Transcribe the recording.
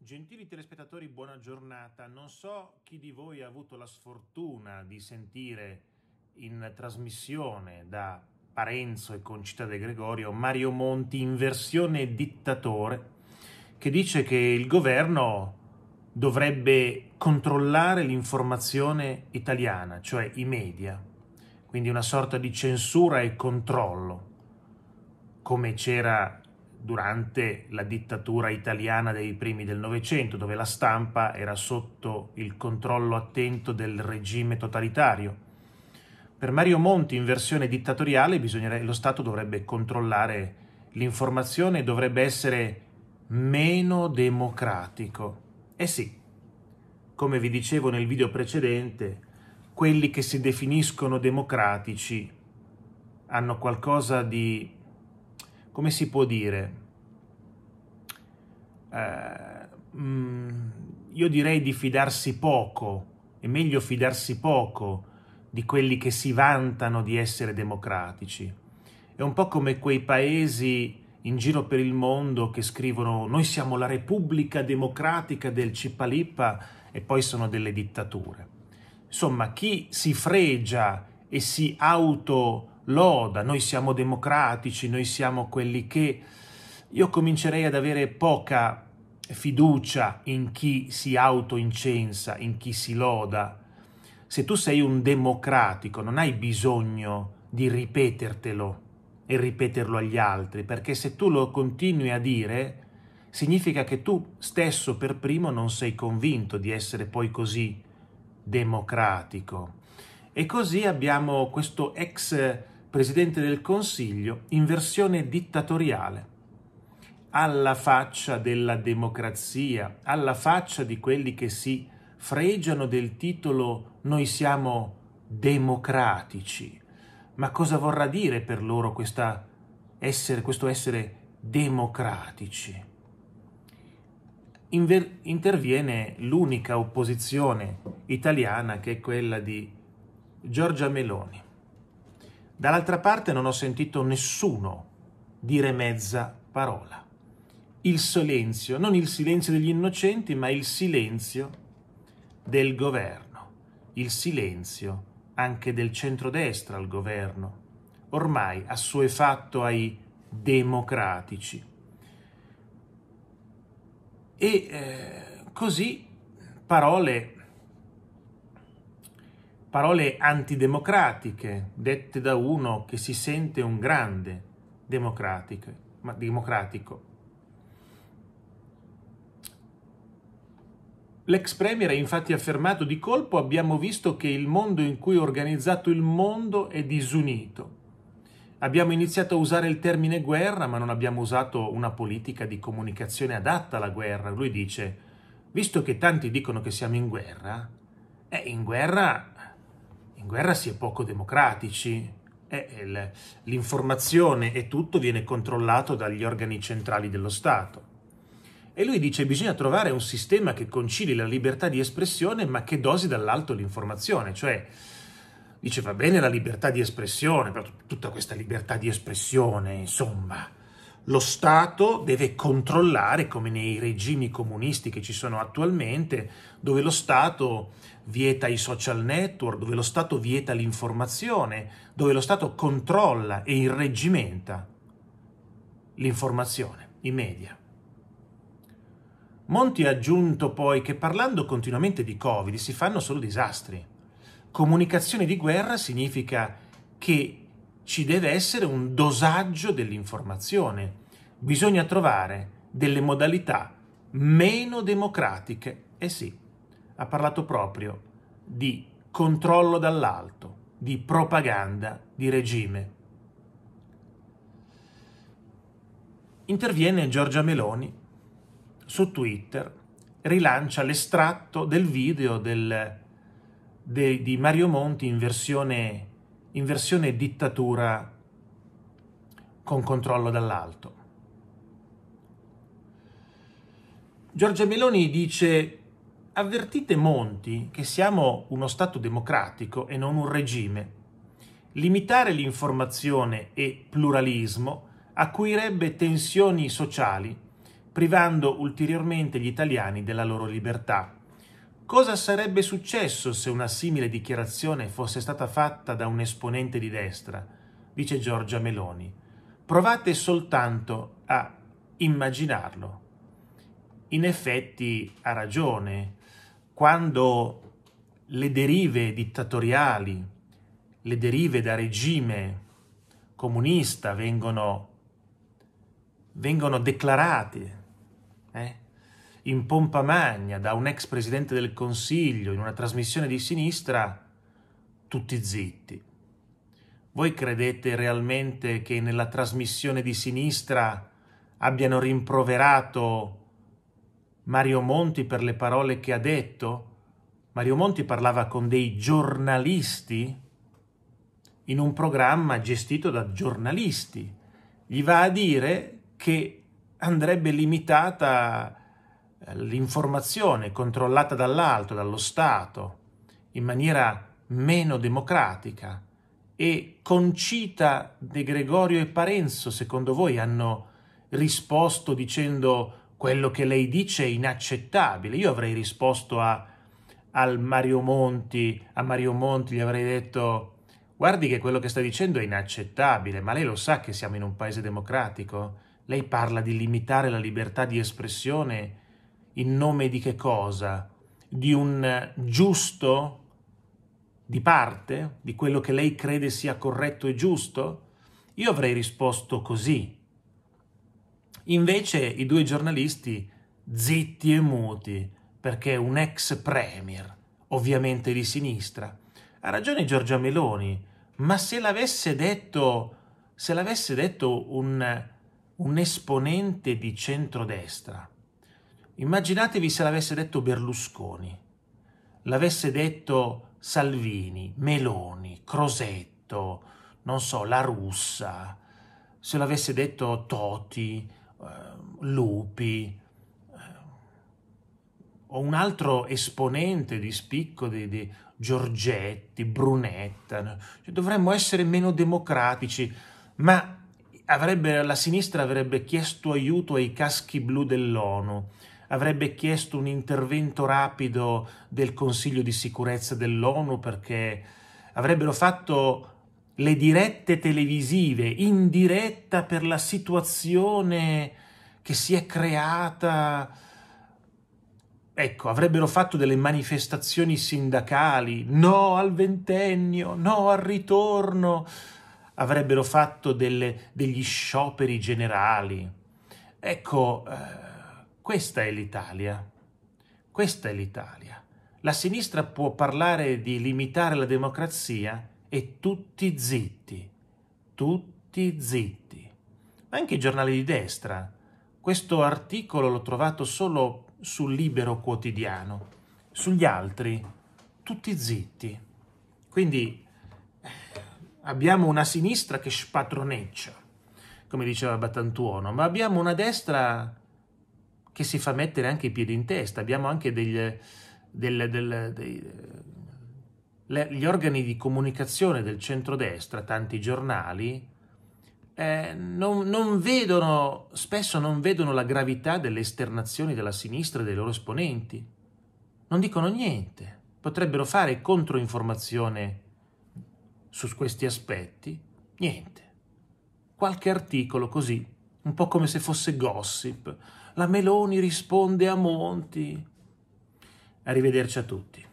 Gentili telespettatori, buona giornata. Non so chi di voi ha avuto la sfortuna di sentire in trasmissione da Parenzo e Concita De Gregorio Mario Monti in versione dittatore che dice che il governo dovrebbe controllare l'informazione italiana, cioè i media, quindi una sorta di censura e controllo, come c'era durante la dittatura italiana dei primi del Novecento, dove la stampa era sotto il controllo attento del regime totalitario. Per Mario Monti in versione dittatoriale lo Stato dovrebbe controllare l'informazione e dovrebbe essere meno democratico. Eh sì, come vi dicevo nel video precedente, quelli che si definiscono democratici hanno qualcosa di come si può dire, eh, mh, mm, io direi di fidarsi poco, è meglio fidarsi poco di quelli che si vantano di essere democratici. È un po' come quei paesi in giro per il mondo che scrivono noi siamo la Repubblica Democratica del Cipalippa e poi sono delle dittature. Insomma, chi si fregia e si auto loda, noi siamo democratici, noi siamo quelli che... Io comincerei ad avere poca fiducia in chi si autoincensa, in chi si loda. Se tu sei un democratico non hai bisogno di ripetertelo e ripeterlo agli altri, perché se tu lo continui a dire significa che tu stesso per primo non sei convinto di essere poi così democratico. E così abbiamo questo ex presidente del Consiglio in versione dittatoriale. Alla faccia della democrazia, alla faccia di quelli che si fregiano del titolo noi siamo democratici. Ma cosa vorrà dire per loro essere, questo essere democratici? Inver- interviene l'unica opposizione italiana che è quella di Giorgia Meloni. Dall'altra parte non ho sentito nessuno dire mezza parola. Il silenzio, non il silenzio degli innocenti, ma il silenzio del governo, il silenzio anche del centrodestra al governo, ormai assuefatto ai democratici. E eh, così parole parole antidemocratiche dette da uno che si sente un grande democratico. Ma democratico. L'ex premier ha infatti affermato di colpo abbiamo visto che il mondo in cui è organizzato il mondo è disunito. Abbiamo iniziato a usare il termine guerra, ma non abbiamo usato una politica di comunicazione adatta alla guerra. Lui dice, visto che tanti dicono che siamo in guerra, eh, in guerra guerra si è poco democratici, eh, eh l'informazione e tutto viene controllato dagli organi centrali dello Stato. E lui dice bisogna trovare un sistema che concili la libertà di espressione ma che dosi dall'alto l'informazione, cioè dice va bene la libertà di espressione, però tutta questa libertà di espressione, insomma, lo Stato deve controllare, come nei regimi comunisti che ci sono attualmente, dove lo Stato vieta i social network, dove lo Stato vieta l'informazione, dove lo Stato controlla e irregimenta l'informazione, i media. Monti ha aggiunto poi che parlando continuamente di Covid si fanno solo disastri. Comunicazione di guerra significa che ci deve essere un dosaggio dell'informazione. Bisogna trovare delle modalità meno democratiche. E eh sì, ha parlato proprio di controllo dall'alto, di propaganda di regime. Interviene Giorgia Meloni su Twitter, rilancia l'estratto del video del, de, di Mario Monti in versione in versione dittatura con controllo dall'alto. Giorgia Meloni dice avvertite Monti che siamo uno Stato democratico e non un regime. Limitare l'informazione e pluralismo acuirebbe tensioni sociali, privando ulteriormente gli italiani della loro libertà. Cosa sarebbe successo se una simile dichiarazione fosse stata fatta da un esponente di destra, dice Giorgia Meloni. Provate soltanto a immaginarlo. In effetti ha ragione. Quando le derive dittatoriali, le derive da regime comunista vengono, vengono declarate, eh? in pompa magna da un ex presidente del Consiglio in una trasmissione di sinistra, tutti zitti. Voi credete realmente che nella trasmissione di sinistra abbiano rimproverato Mario Monti per le parole che ha detto? Mario Monti parlava con dei giornalisti in un programma gestito da giornalisti. Gli va a dire che andrebbe limitata l'informazione controllata dall'alto, dallo Stato, in maniera meno democratica e Concita De Gregorio e Parenzo, secondo voi, hanno risposto dicendo quello che lei dice è inaccettabile? Io avrei risposto a, al Mario Monti, a Mario Monti gli avrei detto guardi che quello che sta dicendo è inaccettabile, ma lei lo sa che siamo in un paese democratico? Lei parla di limitare la libertà di espressione in nome di che cosa? Di un giusto di parte, di quello che lei crede sia corretto e giusto? Io avrei risposto così. Invece i due giornalisti zitti e muti, perché un ex premier, ovviamente di sinistra, ha ragione Giorgia Meloni, ma se l'avesse detto, se l'avesse detto un, un esponente di centrodestra, Immaginatevi se l'avesse detto Berlusconi, l'avesse detto Salvini, Meloni, Crosetto, non so, La Russa, se l'avesse detto Toti, eh, Lupi, eh, o un altro esponente di spicco di, di Giorgetti, Brunetta, cioè, dovremmo essere meno democratici, ma avrebbe, la sinistra avrebbe chiesto aiuto ai caschi blu dell'ONU, avrebbe chiesto un intervento rapido del Consiglio di sicurezza dell'ONU perché avrebbero fatto le dirette televisive in diretta per la situazione che si è creata. Ecco, avrebbero fatto delle manifestazioni sindacali, no al ventennio, no al ritorno, avrebbero fatto delle, degli scioperi generali. Ecco, eh, questa è l'Italia. Questa è l'Italia. La sinistra può parlare di limitare la democrazia e tutti zitti. Tutti zitti. Ma anche i giornali di destra. Questo articolo l'ho trovato solo sul libero quotidiano. Sugli altri, tutti zitti. Quindi eh, abbiamo una sinistra che spatroneggia, come diceva Battantuono, ma abbiamo una destra che si fa mettere anche i piedi in testa, abbiamo anche degli, eh, del, del, dei, eh, le, gli organi di comunicazione del centrodestra, tanti giornali, eh, non, non vedono, spesso non vedono la gravità delle esternazioni della sinistra e dei loro esponenti, non dicono niente, potrebbero fare controinformazione su questi aspetti, niente. Qualche articolo così, un po' come se fosse gossip, la Meloni risponde a Monti. Arrivederci a tutti.